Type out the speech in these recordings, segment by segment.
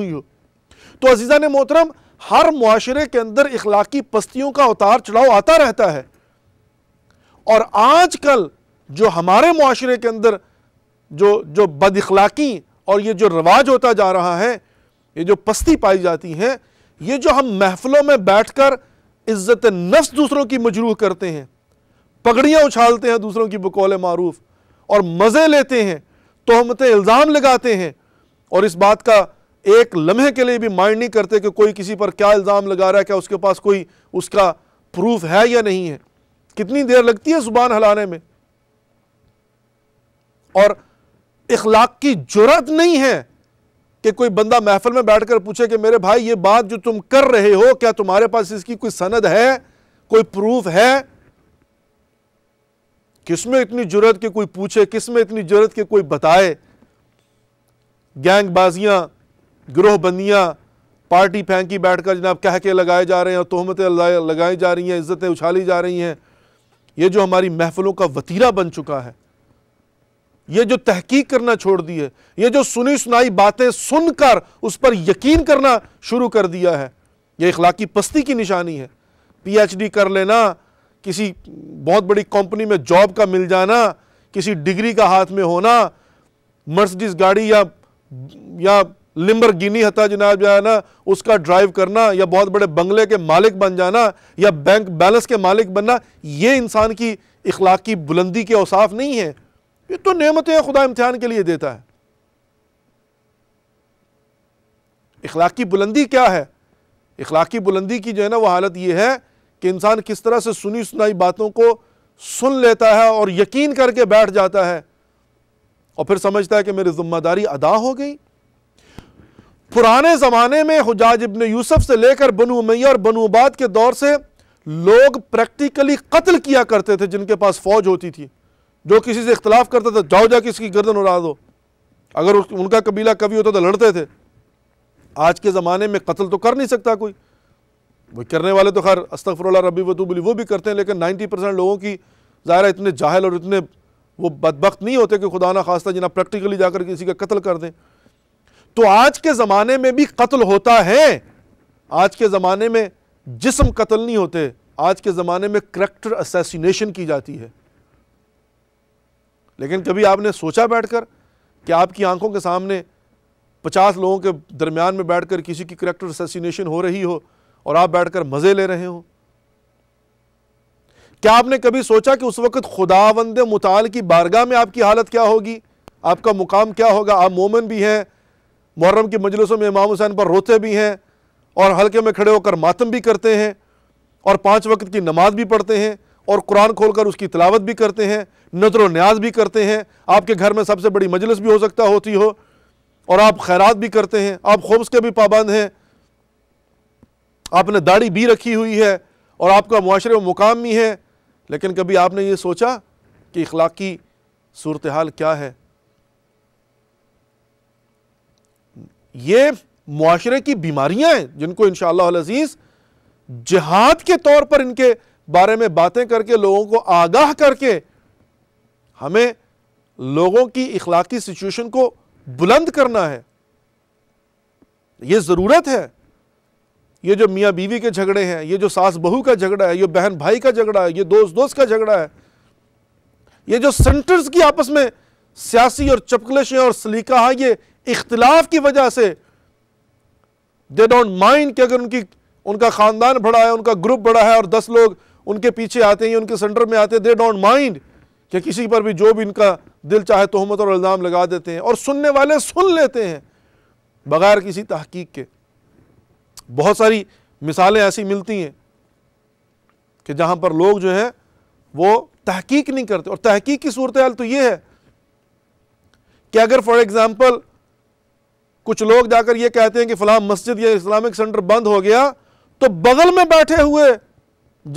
हुई हो तो अजीज़ा ने मोहतरम हर मुआरे के अंदर इखलाकी पस्तियों का उतार चढ़ाव आता रहता है और आज कल जो हमारे मुआरे के अंदर जो जो बद अखलाकी और ये जो रवाज होता जा रहा है ये जो पस्ती पाई जाती है ये जो हम महफलों में बैठ कर इज़्ज़त नफ्स दूसरों की मजरूह करते हैं पगड़ियाँ उछालते हैं दूसरों की बकौल मारूफ और मज़े लेते हैं तोहमत इल्ज़ाम लगाते हैं और इस बात का एक लम्हे के लिए भी माइंड नहीं करते कि कोई किसी पर क्या इल्ज़ाम लगा रहा है क्या उसके पास कोई उसका प्रूफ है या नहीं है कितनी देर लगती है ज़ुबान हलाने में और इखलाक की जरूरत नहीं है कि कोई बंदा महफल में बैठ कर पूछे कि मेरे भाई ये बात जो तुम कर रहे हो क्या तुम्हारे पास इसकी कोई सनद है कोई प्रूफ है किसमें इतनी जरूरत के कोई पूछे किसमें इतनी जरूरत के कोई बताए गैंगबाजियां ग्रोह बंदियाँ पार्टी फेंकी बैठ कर जनाब कह के लगाए जा रहे हैं और तहमतें लगाई जा रही हैं इज़्ज़तें उछाली जा रही हैं ये जो हमारी महफलों का वतीरा बन चुका है ये जो तहकीक करना छोड़ दी है ये जो सुनी सुनाई बातें सुनकर उस पर यकीन करना शुरू कर दिया है ये इखलाकी पस्ती की निशानी है डी कर लेना किसी बहुत बड़ी कंपनी में जॉब का मिल जाना किसी डिग्री का हाथ में होना मर्सडीज गाड़ी या या गिनी हता जनाब जाना उसका ड्राइव करना या बहुत बड़े बंगले के मालिक बन जाना या बैंक बैलेंस के मालिक बनना ये इंसान की इखलाक की बुलंदी के औसाफ नहीं है ये तो नियमतें खुदा इम्तहान के लिए देता है इखलाक की बुलंदी क्या है इखलाक की बुलंदी की जो है ना वो हालत ये है कि इंसान किस तरह से सुनी सुनाई बातों को सुन लेता है और यकीन करके बैठ जाता है और फिर समझता है कि मेरी जिम्मेदारी अदा हो गई पुराने ज़माने में हजाज इबन यूसुफ से लेकर बनु मैया और बनु के दौर से लोग प्रैक्टिकली कत्ल किया करते थे जिनके पास फौज होती थी जो किसी से इख्तलाफ करता था जाओ जाके इसकी गर्दन उड़ा दो अगर उनका कबीला कभी होता तो लड़ते थे आज के ज़माने में कत्ल तो कर नहीं सकता कोई वो करने वाले तो खैर अस्तफ़र रबी वतूबली तो वो भी करते हैं लेकिन नाइन्टी परसेंट लोगों की ज़ाहिर इतने जाहल और इतने वो बदबक नहीं होते कि खुदा ना खास्ता जिना प्रैक्टिकली जाकर किसी का कत्ल कर दें तो आज के ज़माने में भी कत्ल होता है आज के ज़माने में जिसम कत्ल नहीं होते आज के ज़माने में करेक्टर असैसिनेशन की जाती है लेकिन कभी आपने सोचा बैठकर कि आपकी आंखों के सामने पचास लोगों के दरमियान में बैठकर किसी की करेक्टर असैसिनेशन हो रही हो और आप बैठकर मज़े ले रहे हो क्या आपने कभी सोचा कि उस वक़्त खुदावंद मुताल की बारगाह में आपकी हालत क्या होगी आपका मुकाम क्या होगा आप मोमन भी हैं मुहर्रम की मजलिसों में इमाम हुसैन पर रोते भी हैं और हल्के में खड़े होकर मातम भी करते हैं और पाँच वक्त की नमाज भी पढ़ते हैं और कुरान खोलकर उसकी तलावत भी करते हैं नजर न्याज भी करते हैं आपके घर में सबसे बड़ी मजलिस भी हो सकता होती हो और आप खैरात भी करते हैं आप खोम्स के भी पाबंद हैं आपने दाढ़ी भी रखी हुई है और आपका माशरे में मुकाम भी है लेकिन कभी आपने ये सोचा कि इखलाकी सूरत हाल क्या है ये माशरे की बीमारियां हैं जिनको इन जिहाद जहाद के तौर पर इनके बारे में बातें करके लोगों को आगाह करके हमें लोगों की इखलाकी सिचुएशन को बुलंद करना है ये ज़रूरत है ये जो मियाँ बीवी के झगड़े हैं ये जो सास बहू का झगड़ा है ये बहन भाई का झगड़ा है ये दोस्त दोस्त का झगड़ा है ये जो सेंटर्स की आपस में सियासी और चपकलशें और सलीका है ये इख्तलाफ की वजह से दे डोंट माइंड कि अगर उनकी उनका ख़ानदान बड़ा है उनका ग्रुप बड़ा है और दस लोग उनके पीछे आते हैं उनके सेंटर में आते हैं दे डोंट माइंड कि किसी पर भी जो भी इनका दिल चाहे तोहमत और इल्ज़ाम लगा देते हैं और सुनने वाले सुन लेते हैं बग़ैर किसी तहकीक के बहुत सारी मिसालें ऐसी मिलती हैं कि जहाँ पर लोग जो हैं वो तहकीक नहीं करते और तहकीक की सूरत हाल तो ये है कि अगर फॉर एग्ज़ाम्पल कुछ लोग जाकर ये कहते हैं कि फ़लाम मस्जिद या इस्लामिक सेंटर बंद हो गया तो बगल में बैठे हुए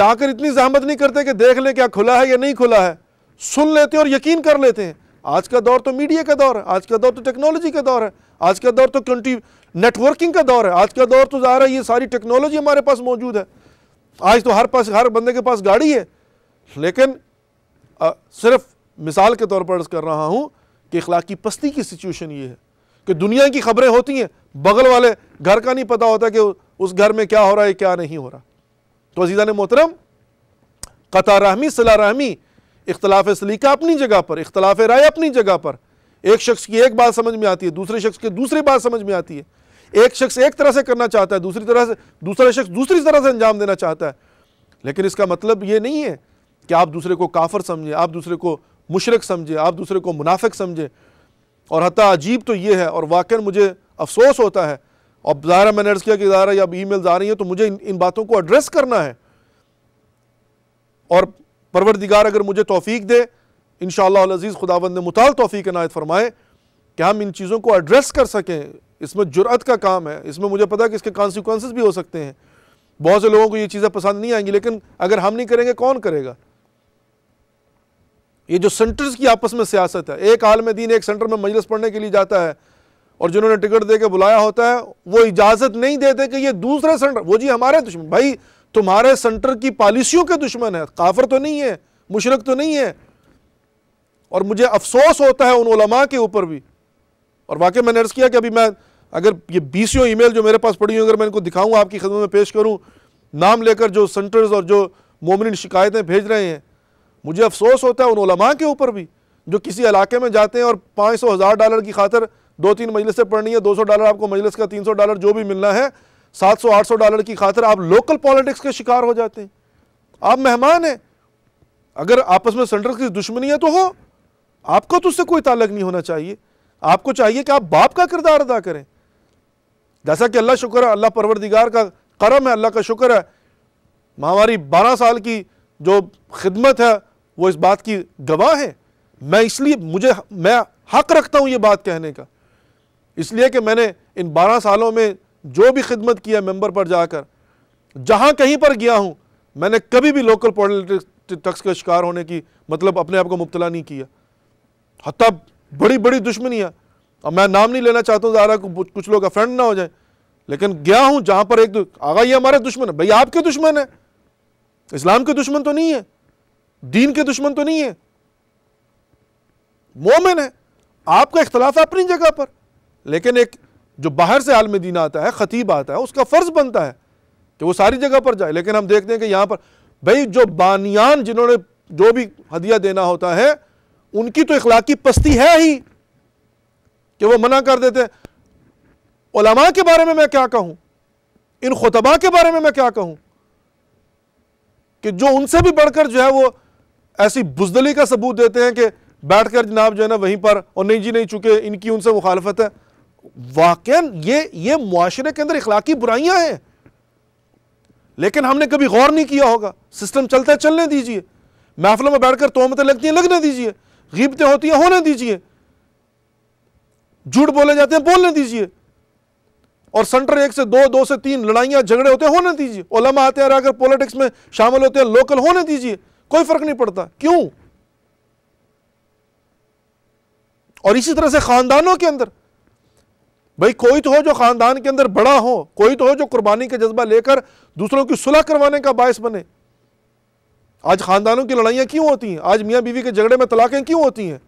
जाकर इतनी जहमत नहीं करते कि देख लें क्या खुला है या नहीं खुला है सुन लेते हैं और यकीन कर लेते हैं आज का दौर तो मीडिया का दौर है आज का दौर तो टेक्नोलॉजी का दौर है आज का दौर तो कंटी नेटवर्किंग का दौर है आज का दौर तो ज़ाहिर है ये सारी टेक्नोलॉजी हमारे पास मौजूद है आज तो हर पास हर बंदे के पास गाड़ी है लेकिन आ, सिर्फ मिसाल के तौर पर कर रहा हूँ कि इखलाकी पस्ती की सिचुएशन ये है कि दुनिया की खबरें होती हैं बगल वाले घर का नहीं पता होता कि उस घर में क्या हो रहा है क्या नहीं हो रहा तो अजीज़ा ने मोहतरम कतारहमी रहमी सला रहमी इख्तलाफ सलीका अपनी जगह पर इख्तलाफ राय अपनी जगह पर एक शख्स की एक बात समझ में आती है दूसरे शख्स की दूसरी बात समझ में आती है एक शख्स एक तरह से करना चाहता है दूसरी तरह से दूसरा शख्स दूसरी तरह से अंजाम देना चाहता है लेकिन इसका मतलब ये नहीं है कि आप दूसरे को काफर समझें आप दूसरे को मुशरक समझें आप दूसरे को मुनाफिक समझें और हती अजीब तो ये है और वाकई मुझे अफसोस होता है और ज़ाहिर मैंने अर्ज़ किया कि ज़ाहिर या ई मेल्स आ रही हैं तो मुझे इन, बातों को एड्रेस करना है और परवरदिगार अगर मुझे तोफ़ी दे इन शज़ीज़ खुदावंद मुताल तोफ़ी नायत फरमाए कि हम इन चीज़ों को एड्रेस कर सकें इसमें जुरात का काम है इसमें मुझे पता है कि इसके कॉन्सिक्वेंसेस भी हो सकते हैं बहुत से लोगों को ये चीज़ें पसंद नहीं आएंगी लेकिन अगर हम नहीं करेंगे कौन करेगा ये जो सेंटर्स की आपस में सियासत है एक आलम दीन एक सेंटर में मजलिस पढ़ने के लिए जाता है और जिन्होंने टिकट दे के बुलाया होता है वो इजाज़त नहीं देते कि ये दूसरे सेंटर वो जी हमारे दुश्मन भाई तुम्हारे सेंटर की पॉलिसियों के दुश्मन है काफर तो नहीं है मुशरक तो नहीं है और मुझे अफसोस होता है उन उलमा के ऊपर भी और वाकई मैंने अर्ज़ किया कि अभी मैं अगर ये बीसियों ईमेल जो मेरे पास पड़ी हुई अगर मैं इनको दिखाऊँ आपकी खदमत में पेश करूँ नाम लेकर जो सेंटर्स और जो मोमिन शिकायतें भेज रहे हैं मुझे अफसोस होता है उन उलमा के ऊपर भी जो किसी इलाके में जाते हैं और पाँच सौ हज़ार डॉलर की खातर दो तीन मजलिसें पढ़नी है दो सौ डॉलर आपको मजलिस का तीन सौ डॉलर जो भी मिलना है सात सौ आठ सौ डॉलर की खातर आप लोकल पॉलिटिक्स के शिकार हो जाते हैं आप मेहमान हैं अगर आपस में सेंटर की दुश्मनी है तो हो आपको तो उससे कोई ताल्लक नहीं होना चाहिए आपको चाहिए कि आप बाप का किरदार अदा करें जैसा कि अल्लाह शुक्र है अल्लाह परवरदिगार का करम है अल्लाह का शुक्र है हमारी बारह साल की जो खिदमत है वो इस बात की गवाह है मैं इसलिए मुझे मैं हक रखता हूँ ये बात कहने का इसलिए कि मैंने इन बारह सालों में जो भी खिदमत किया मेंबर पर जाकर जहाँ कहीं पर गया हूँ मैंने कभी भी लोकल पॉलिटिक्स का शिकार होने की मतलब अपने आप को मुबतला नहीं किया हत्या बड़ी बड़ी दुश्मनियाँ अब मैं नाम नहीं लेना चाहता हूँ ज़्यादा कुछ लोग अफ्रेंड ना हो जाए लेकिन गया हूँ जहाँ पर एक आगा ये हमारे दुश्मन है भाई आपके दुश्मन है इस्लाम के दुश्मन तो नहीं है दीन के दुश्मन तो नहीं है मोमिन है आपका इख्तलाफ है अपनी जगह पर लेकिन एक जो बाहर से आलम दीन आता है ख़तीब आता है उसका फ़र्ज़ बनता है कि वो सारी जगह पर जाए लेकिन हम देखते हैं कि यहां पर भाई जो बानियान जिन्होंने जो भी हदिया देना होता है उनकी तो इखलाकी पस्ती है ही कि वो मना कर देते हैं उलमा के बारे में मैं क्या कहूं इन खुतबा के बारे में मैं क्या कहूं कि जो उनसे भी बढ़कर जो है वो ऐसी बुजदली का सबूत देते हैं कि बैठ कर जनाब जो है ना वहीं पर और नहीं जी नहीं चुके इनकी उनसे मुखालफत है वाकई ये ये माशरे के अंदर इखलाकी बुराइयां हैं लेकिन हमने कभी गौर नहीं किया होगा सिस्टम चलता है चलने दीजिए महफलों में बैठकर तोहमतें लगती हैं लगने दीजिए गीबतें होती हैं होने दीजिए झूठ बोले जाते हैं बोलने दीजिए और सेंटर एक से दो दो से तीन लड़ाइयां झगड़े होते हैं होने दीजिए ओलमा आते हैं अगर पॉलिटिक्स में शामिल होते हैं लोकल होने दीजिए कोई फर्क नहीं पड़ता क्यों और इसी तरह से खानदानों के अंदर भाई कोई तो हो जो खानदान के अंदर बड़ा हो कोई तो हो जो कुर्बानी का जज्बा लेकर दूसरों की सुलह करवाने का बायस बने आज खानदानों की लड़ाइयां क्यों होती हैं आज मियाँ बीवी के झगड़े में तलाकें क्यों होती हैं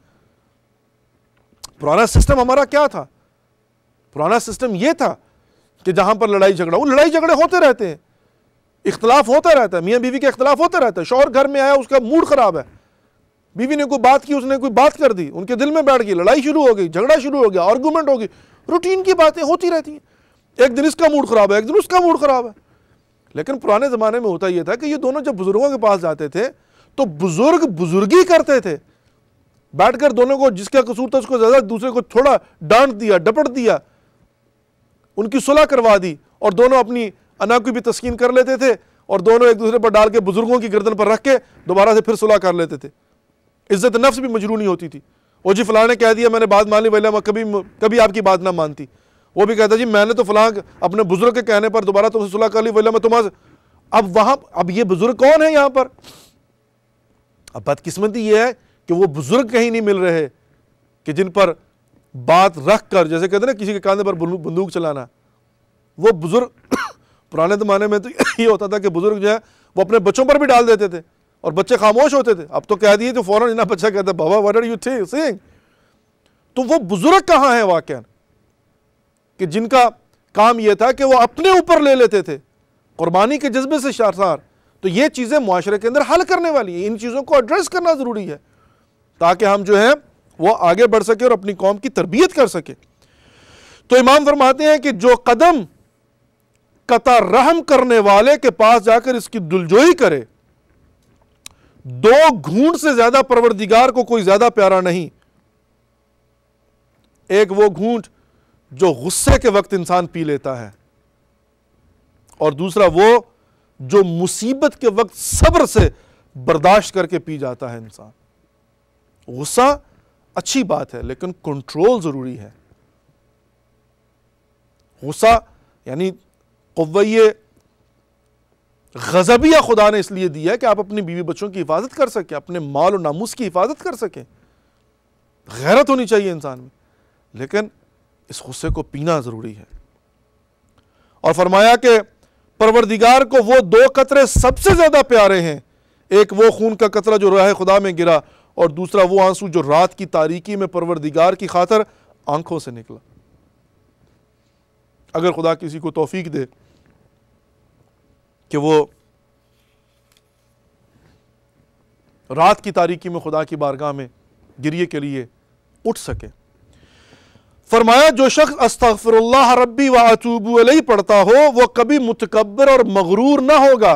पुराना सिस्टम हमारा क्या था पुराना सिस्टम यह था कि जहां पर लड़ाई झगड़ा वो लड़ाई झगड़े होते रहते हैं इख्तलाफ होता रहता है मियाँ बीवी का इख्तलाफ होता रहता है शौहर घर में आया उसका मूड ख़राब है बीवी ने कोई बात की उसने कोई बात कर दी उनके दिल में बैठ गई लड़ाई शुरू हो गई झगड़ा शुरू हो गया आर्गूमेंट हो गई रूटीन की बातें होती रहती हैं एक दिन इसका मूड ख़राब है एक दिन उसका मूड ख़राब है लेकिन पुराने ज़माने में होता यह था कि ये दोनों जब बुज़ुर्गों के पास जाते थे तो बुज़ुर्ग बुज़ुर्गी करते थे बैठकर दोनों को जिसका कसूर था उसको ज़्यादा दूसरे को थोड़ा डांट दिया डपट दिया उनकी सुलह करवा दी और दोनों अपनी अना की भी तस्किन कर लेते थे और दोनों एक दूसरे पर डाल के बुजुर्गों की गर्दन पर रख के दोबारा से फिर सुलह कर लेते थे इज्जत नफ्स भी मजरू नहीं होती थी वो जी फलाने कह दिया मैंने बात मान ली वैला मैं कभी कभी आपकी बात ना मानती वो भी कहता जी मैंने तो फलां अपने बुजुर्ग के कहने पर दोबारा तुमसे सुलह कर ली वैला मैं तुम्हारा अब वहां अब ये बुजुर्ग कौन है यहां पर अब बदकिस्मती ये है कि वो बुजुर्ग कहीं नहीं मिल रहे कि जिन पर बात रख कर जैसे कहते ना किसी के कांधे पर बंदूक चलाना वो बुजुर्ग पुराने ज़माने में तो ये होता था कि बुज़ुर्ग जो है वो अपने बच्चों पर भी डाल देते थे और बच्चे खामोश होते थे अब तो कह दिए तो फ़ौरन इतना बच्चा कहता बाबा वट आर यू थी सिंग तो वो बुज़ुर्ग कहाँ हैं वाक़ कि जिनका काम ये था कि वो अपने ऊपर ले लेते थे कुर्बानी के जज्बे से शारसार तो ये चीज़ें माशरे के अंदर हल करने वाली है इन चीज़ों को एड्रेस करना ज़रूरी है ताकि हम जो हैं वो आगे बढ़ सके और अपनी कौम की तरबियत कर सके तो इमाम फरमाते हैं कि जो कदम कता रहम करने वाले के पास जाकर इसकी दुलजोई करे दो घूंट से ज्यादा परवरदिगार को कोई ज्यादा प्यारा नहीं एक वो घूंट जो गुस्से के वक्त इंसान पी लेता है और दूसरा वो जो मुसीबत के वक्त सब्र से बर्दाश्त करके पी जाता है इंसान गुस्सा अच्छी बात है लेकिन कंट्रोल जरूरी है गुस्सा यानी क़वै गजबिया खुदा ने इसलिए दिया है कि आप अपनी बीवी बच्चों की हिफाजत कर सकें अपने माल और नामूस की हिफाजत कर सकें गैरत होनी चाहिए इंसान में लेकिन इस गुस्से को पीना ज़रूरी है और फरमाया कि परवरदिगार को वो दो कतरे सबसे ज़्यादा प्यारे हैं एक वो खून का कतरा जो राह खुदा में गिरा और दूसरा वो आंसू जो रात की तारीकी में परवरदिगार की खातर आंखों से निकला अगर खुदा किसी को तोफीक दे कि वो रात की तारीकी में खुदा की बारगाह में गिरिए के लिए उठ सके फरमाया जो शख्स अस्तफ़िरल्लाह रब्बी व अचूबू पढ़ता हो वो कभी मुतकबर और मगरूर ना होगा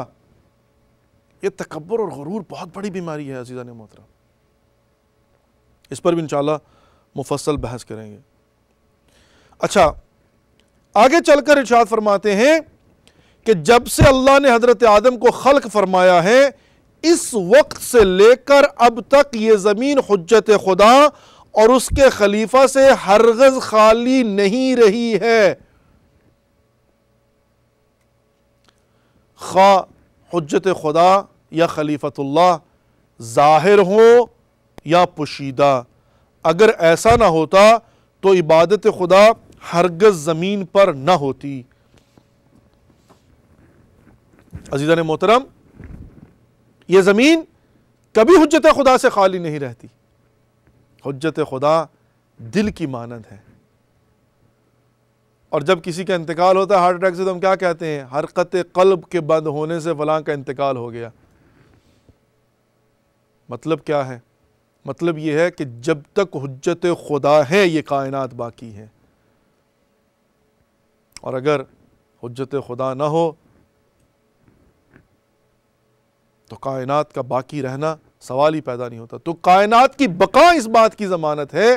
ये तकबर और गरूर बहुत बड़ी बीमारी है अजीज़ा ने मोहतरम इस पर भी इन मुफसल बहस करेंगे अच्छा आगे चलकर इर्शाद फरमाते हैं कि जब से अल्लाह ने हज़रत आदम को खल्क फरमाया है इस वक्त से लेकर अब तक ये ज़मीन हजरत खुदा और उसके खलीफा से हरगज़ खाली नहीं रही है खा हजत खुदा या खलीफतुल्ला ज़ाहिर हो या पोशीदा अगर ऐसा ना होता तो इबादत खुदा हरगज ज़मीन पर न होती अजीज़ा ने मोहतरम यह ज़मीन कभी हजरत खुदा से खाली नहीं रहती हजरत खुदा दिल की मानद है और जब किसी का इंतकाल होता है हार्ट अटैक से तो हम क्या कहते हैं हरकत कल्ब के बंद होने से फलां का इंतकाल हो गया मतलब क्या है मतलब यह है कि जब तक हजरत खुदा है ये कायनात बाकी है और अगर हजत खुदा न हो तो कायनात का बाकी रहना सवाल ही पैदा नहीं होता तो कायनात की बका इस बात की ज़मानत है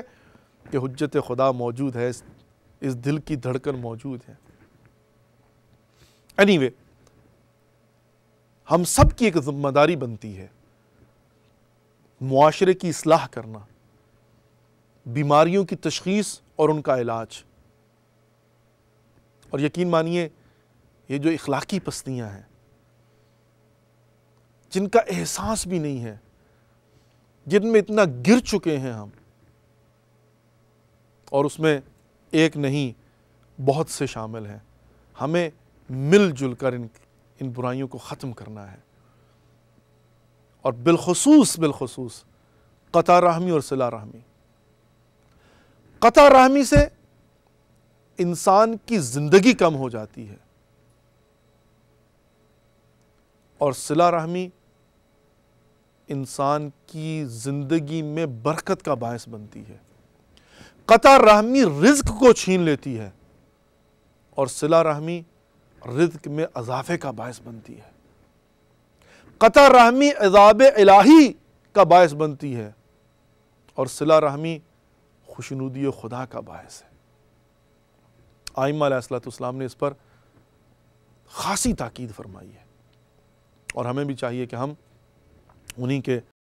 कि हजत खुदा मौजूद है इस दिल की धड़कन मौजूद है एनी anyway, हम सब की एक जिम्मेदारी बनती है माशरे की असलाह करना बीमारियों की तशखीस और उनका इलाज और यकीन मानिए ये जो इखलाकी पस्तियां हैं जिनका एहसास भी नहीं है जिनमें इतना गिर चुके हैं हम और उसमें एक नहीं बहुत से शामिल हैं हमें मिलजुल कर इन इन बुराइयों को ख़त्म करना है और बिलखसूस बिलखसूस कतार रहमी और सिला रहमी कतार रहमी से इंसान की ज़िंदगी कम हो जाती है और सिला रहमी इंसान की ज़िंदगी में बरकत का बायस बनती है कतार रहमी रिज्क को छीन लेती है और सिला रहमी रिज्क में अजाफे का बायस बनती है कतार रहमी अजाब इलाही का बायस बनती है और सिला रहमी खुशनुदी खुदा का बायस है आइमातम ने इस पर खासी ताक़द फरमाई है और हमें भी चाहिए कि हम उन्हीं के